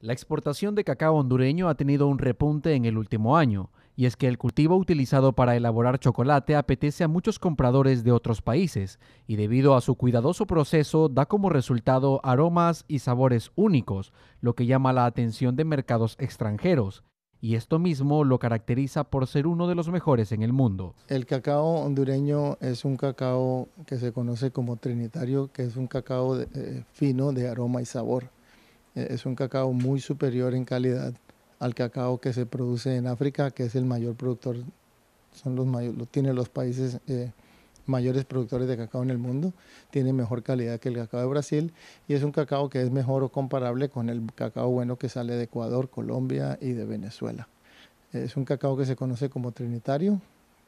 La exportación de cacao hondureño ha tenido un repunte en el último año, y es que el cultivo utilizado para elaborar chocolate apetece a muchos compradores de otros países, y debido a su cuidadoso proceso da como resultado aromas y sabores únicos, lo que llama la atención de mercados extranjeros, y esto mismo lo caracteriza por ser uno de los mejores en el mundo. El cacao hondureño es un cacao que se conoce como trinitario, que es un cacao eh, fino de aroma y sabor es un cacao muy superior en calidad al cacao que se produce en África, que es el mayor productor, son los lo, tiene los países eh, mayores productores de cacao en el mundo, tiene mejor calidad que el cacao de Brasil y es un cacao que es mejor o comparable con el cacao bueno que sale de Ecuador, Colombia y de Venezuela. Es un cacao que se conoce como trinitario,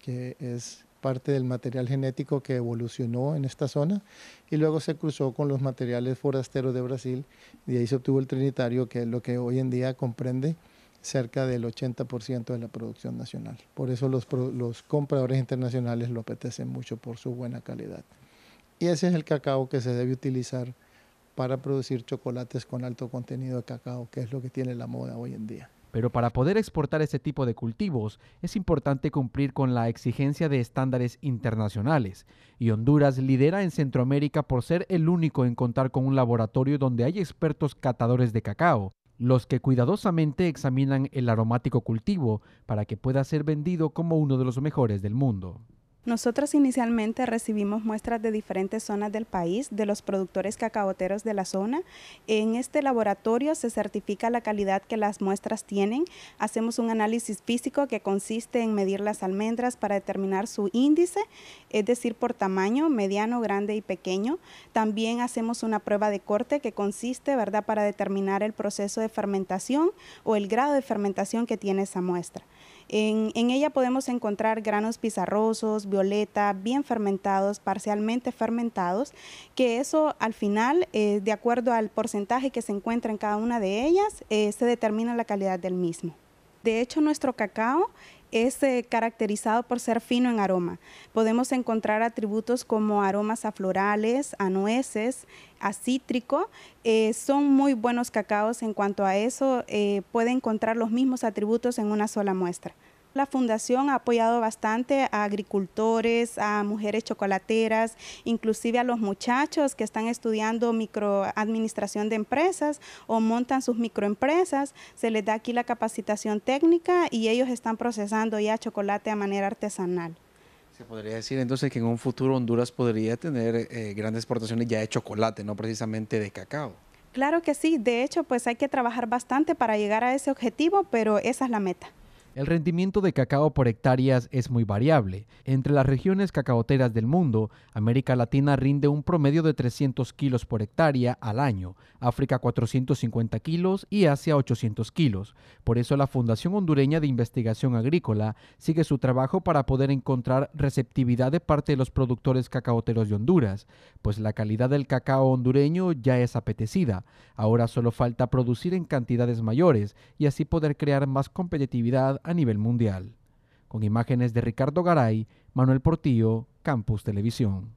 que es parte del material genético que evolucionó en esta zona y luego se cruzó con los materiales forasteros de Brasil y ahí se obtuvo el trinitario, que es lo que hoy en día comprende cerca del 80% de la producción nacional. Por eso los, los compradores internacionales lo apetecen mucho por su buena calidad. Y ese es el cacao que se debe utilizar para producir chocolates con alto contenido de cacao, que es lo que tiene la moda hoy en día. Pero para poder exportar ese tipo de cultivos es importante cumplir con la exigencia de estándares internacionales, y Honduras lidera en Centroamérica por ser el único en contar con un laboratorio donde hay expertos catadores de cacao, los que cuidadosamente examinan el aromático cultivo para que pueda ser vendido como uno de los mejores del mundo. Nosotros inicialmente recibimos muestras de diferentes zonas del país, de los productores cacaboteros de la zona. En este laboratorio se certifica la calidad que las muestras tienen. Hacemos un análisis físico que consiste en medir las almendras para determinar su índice, es decir, por tamaño, mediano, grande y pequeño. También hacemos una prueba de corte que consiste, ¿verdad?, para determinar el proceso de fermentación o el grado de fermentación que tiene esa muestra. En, ella podemos encontrar granos pizarrosos, violeta, bien fermentados, parcialmente fermentados, que eso al final, eh, de acuerdo al porcentaje que se encuentra en cada una de ellas, eh, se determina la calidad del mismo. De hecho, nuestro cacao es eh, caracterizado por ser fino en aroma. Podemos encontrar atributos como aromas a florales, a nueces, a cítrico. Eh, son muy buenos cacaos en cuanto a eso. Eh, puede encontrar los mismos atributos en una sola muestra. La fundación ha apoyado bastante a agricultores, a mujeres chocolateras, inclusive a los muchachos que están estudiando microadministración de empresas o montan sus microempresas. Se les da aquí la capacitación técnica y ellos están procesando ya chocolate a manera artesanal. Se podría decir entonces que en un futuro Honduras podría tener eh, grandes exportaciones ya de chocolate, no precisamente de cacao. Claro que sí, de hecho pues hay que trabajar bastante para llegar a ese objetivo, pero esa es la meta. El rendimiento de cacao por hectáreas es muy variable. Entre las regiones cacaoteras del mundo, América Latina rinde un promedio de 300 kilos por hectárea al año, África 450 kilos y Asia 800 kilos. Por eso la Fundación Hondureña de Investigación Agrícola sigue su trabajo para poder encontrar receptividad de parte de los productores cacaoteros de Honduras, pues la calidad del cacao hondureño ya es apetecida. Ahora solo falta producir en cantidades mayores y así poder crear más competitividad a nivel mundial. Con imágenes de Ricardo Garay, Manuel Portillo, Campus Televisión.